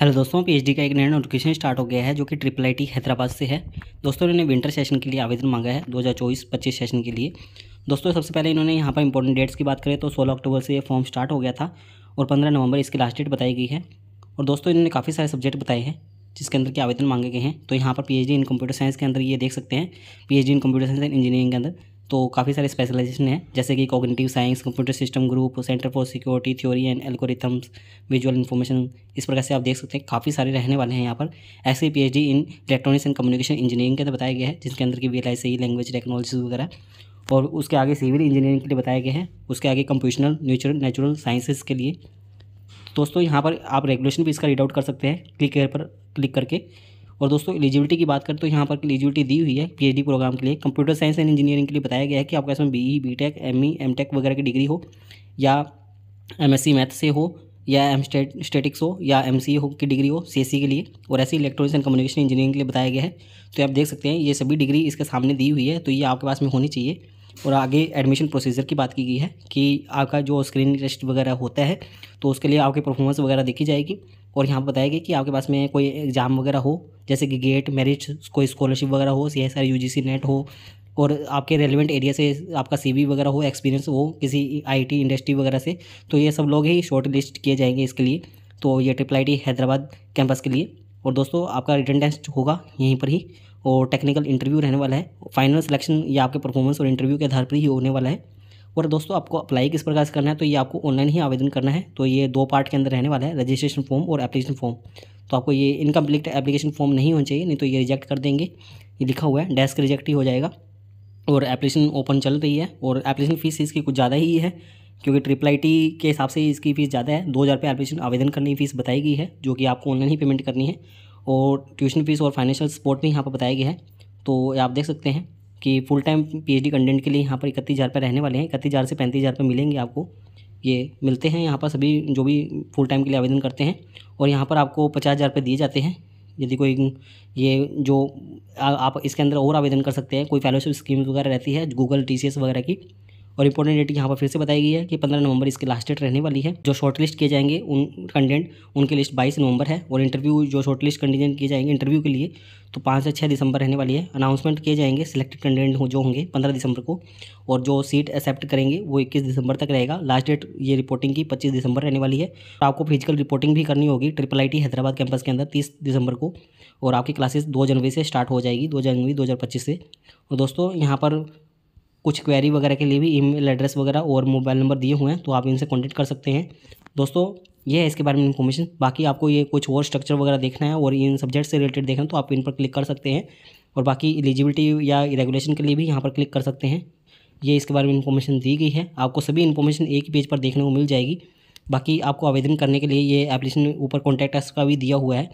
hello दोस्तों PhD का एक नया नोटिफिकेशन स्टार्ट हो गया है जो कि ट्रिपल आई हैदराबाद से है दोस्तों इन्होंने विंटर सेशन के लिए आवेदन मांगा है 2024-25 सेशन के लिए दोस्तों सबसे पहले इन्होंने यहाँ पर इंपॉर्टेंट डेट्स की बात करें तो 16 अक्टूबर से ये फॉर्म स्टार्ट हो गया था और पंद्रह नवंबर इसकी लास्ट डेट बताई गई है और दोस्तों इन्होंने काफ़ी सारे सब्जेक्ट बताए हैं जिसके अंदर के आवेदन मांगे गए हैं तो यहाँ पर पी इन कंप्यूटर साइंस के अंदर ये देख सकते हैं P in computer science and engineering के अंदर तो काफ़ी सारे स्पेशलाइजेशन है जैसे कि cognitive science computer system group centre for security theory and algorithms visual information इस प्रकार से आप देख सकते हैं काफ़ी सारे रहने वाले हैं यहाँ पर ऐसे P in electronics and communication engineering के अंदर तो बताया गया है जिसके अंदर की V L I language technology वगैरह और उसके आगे सिविल इंजीनियरिंग के लिए बताया गया है उसके आगे कंप्यूशनल नेचुरल नेचुरल साइंसेज के लिए दोस्तों यहाँ पर आप रेगुलेशन भी इसका रीड आउट कर सकते हैं क्लिक पर क्लिक करके और दोस्तों एलिजिबिलिटी की बात करें तो यहाँ पर एलिजिबिलिटी दी हुई है पीएचडी प्रोग्राम के लिए कंप्यूटर साइंस एंड इंजीनियरिंग के लिए बताया गया है कि आपका इसमें एम ई एम टेक वगैरह की डिग्री हो या सी मैथ से हो या एम स्टेटिक्स हो या एम सी हो की डिग्री हो सी के लिए और ऐसे इलेक्ट्रॉनिक्स एंड कम्युनिकेशन इंजीनियरिंग के लिए बताया गया है तो आप देख सकते हैं ये सभी डिग्री इसके सामने दी हुई है तो ये आपके पास में होनी चाहिए और आगे एडमिशन प्रोसीजर की बात की गई है कि आपका जो स्क्रीन टेस्ट वगैरह होता है तो उसके लिए आपकी परफॉर्मेंस वगैरह देखी जाएगी और यहाँ पर बताया गया कि आपके पास में कोई एग्ज़ाम वगैरह हो जैसे कि गेट मेरिट कोई स्कॉलरशिप वगैरह हो C S U G C NET हो और आपके रेलिवेंट एरिया से आपका सीवी वगैरह हो एक्सपीरियंस हो किसी आईटी इंडस्ट्री वगैरह से तो ये सब लोग ही शॉर्ट लिस्ट किए जाएंगे इसके लिए तो ये ट्रिपल आई हैदराबाद कैंपस के लिए और दोस्तों आपका रिटर्न टेस्ट होगा यहीं पर ही और टेक्निकल इंटरव्यू रहने वाला है फाइनल सिलेक्शन ये आपके परफॉर्मेंस और इंटरव्यू के आधार पर ही होने वाला है और दोस्तों आपको अप्लाई किस प्रकार से करना है तो ये आपको ऑनलाइन ही आवेदन करना है तो ये दो पार्ट के अंदर रहने वाला है रजिस्ट्रेशन फॉर्म और एप्लीकेशन फॉर्म तो आपको ये इनकम्प्लीट एप्लीकेशन फॉर्म नहीं होना चाहिए नहीं तो ये रिजेक्ट कर देंगे ये लिखा हुआ है डेस्क रिजेक्ट ही हो जाएगा और एप्लीकेशन ओपन चल रही है और एप्लीकेशन फ़ीस इसकी कुछ ज़्यादा ही है क्योंकि ट्रिपल आई के हिसाब से इसकी फ़ीस ज़्यादा है दो हज़ार रुपये एडमिशन आवेदन करने की फ़ीस बताई गई है जो कि आपको ऑनलाइन ही पेमेंट करनी है और ट्यूशन फ़ीस और फाइनेंशियल सपोर्ट भी यहाँ पर बताया गया है तो आप देख सकते हैं कि फुल टाइम डी कंटेंट के लिए यहाँ पर इकतीस हज़ार रुपये रहने वाले हैं इकतीस हज़ार से पैंतीस हज़ार रुपये मिलेंगे आपको ये मिलते हैं यहाँ पर सभी जो भी फुल टाइम के लिए आवेदन करते हैं और यहाँ पर आपको पचास हज़ार रुपये दिए जाते हैं यदि कोई ये जो आ, आप इसके अंदर और आवेदन कर सकते हैं कोई फेलोशिप स्कीम वगैरह रहती है गूगल टी वगैरह की और इंपॉर्टेंट डेट यहाँ पर फिर से बताई गई है कि पंद्रह नवंबर इसकी लास्ट डेट रहने वाली है जो शॉर्ट लिस्ट किए जाएंगे उन कंटेंट उनकी लिस्ट बाईस नवंबर है और इंटरव्यू जो शॉर्ट लिस्ट कंटेंट किए जाएंगे इंटरव्यू के लिए तो पाँच से छः दिसंबर रहने वाली है अनाउंसमेंट किए जाएंगे सिलेक्टेड कंटेंट जो होंगे पंद्रह दिसंबर को और जो सीट एक्सेप्ट करेंगे वो इक्कीस दिसंबर तक रहेगा लास्ट डेट ये रिपोर्टिंग की पच्चीस दिसंबर रहने वाली है तो आपको फिजिकल रिपोर्टिंग भी करनी होगी ट्रिपल आई हैदराबाद कैंपस के अंदर तीस दिसंबर को और आपकी क्लासेस दो जनवरी से स्टार्ट हो जाएगी दो जनवरी दो से और दोस्तों यहाँ पर कुछ क्वेरी वगैरह के लिए भी ईमेल एड्रेस वगैरह और मोबाइल नंबर दिए हुए हैं तो आप इनसे कॉन्टेक्ट कर सकते हैं दोस्तों ये है इसके बारे में इन्फॉर्मेशन बाकी आपको ये कुछ और स्ट्रक्चर वगैरह देखना है और इन सब्जेक्ट से रिलेटेड देखना है तो आप इन पर क्लिक कर सकते हैं और बाकी एलिजिबिलिटी या रेगुलेशन के लिए भी यहाँ पर क्लिक कर सकते हैं ये इसके बारे में इन्फॉर्मेशन दी गई है आपको सभी इन्फॉर्मेशन एक ही पेज पर देखने को मिल जाएगी बाकी आपको आवेदन करने के लिए ये एप्लीकेशन ऊपर कॉन्टैक्ट का भी दिया हुआ है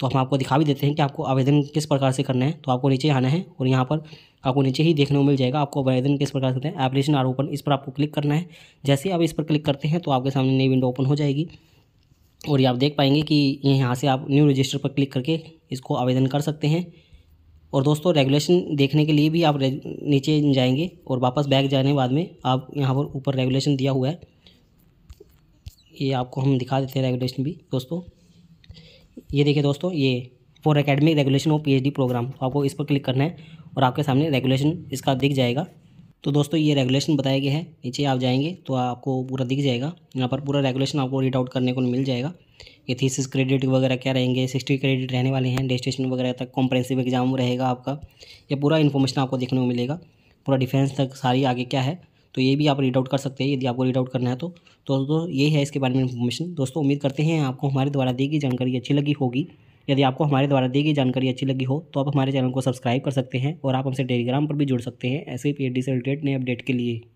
तो हम आपको दिखा भी देते हैं कि आपको आवेदन किस प्रकार से करना है तो आपको नीचे आना है और यहाँ पर आपको नीचे ही देखने को मिल जाएगा आपको आवेदन किस प्रकार से करना है एप्लीकेशन आर ओपन इस पर आपको क्लिक करना है जैसे आप इस पर क्लिक करते हैं तो आपके सामने नई विंडो ओपन हो जाएगी और ये आप देख पाएंगे कि यहाँ से आप न्यू रजिस्टर पर क्लिक करके इसको आवेदन कर सकते हैं और दोस्तों रेगुलेशन देखने के लिए भी आप नीचे जाएंगे और वापस बैक जाने बाद में आप यहाँ पर ऊपर रेगुलेशन दिया हुआ है ये आपको हम दिखा देते हैं रेगुलेशन भी दोस्तों ये देखिए दोस्तों ये for academic regulation of PhD program आपको इस पर क्लिक करना है और आपके सामने रेगुलेशन इसका दिख जाएगा तो दोस्तों ये रेगुलेशन बताया गया है नीचे आप जाएंगे तो आपको पूरा दिख जाएगा यहाँ पर पूरा रेगुलेशन आपको रीड आउट करने को मिल जाएगा ये थीसिस क्रेडिट वगैरह क्या रहेंगे सिक्सटी क्रेडिट रहने वाले हैं डेस्टेशन वगैरह तक कॉम्प्रेंसिव एग्जाम रहेगा आपका ये पूरा इन्फॉर्मेशन आपको देखने को मिलेगा पूरा डिफेंस तक सारी आगे क्या है तो ये भी आप रीड आउट कर सकते हैं यदि आपको रीड आउट करना है तो, तो दोस्तों तो ये है इसके बारे में इन्फॉर्मेशन दोस्तों उम्मीद करते हैं आपको हमारे द्वारा दी गई जानकारी अच्छी लगी होगी यदि आपको हमारे द्वारा दी गई जानकारी अच्छी लगी हो तो आप हमारे चैनल को सब्सक्राइब कर सकते हैं और आप हमसे टेलीग्राम पर भी जुड़ सकते हैं ऐसे ही पी से रिलेटेड नए अपडेट के लिए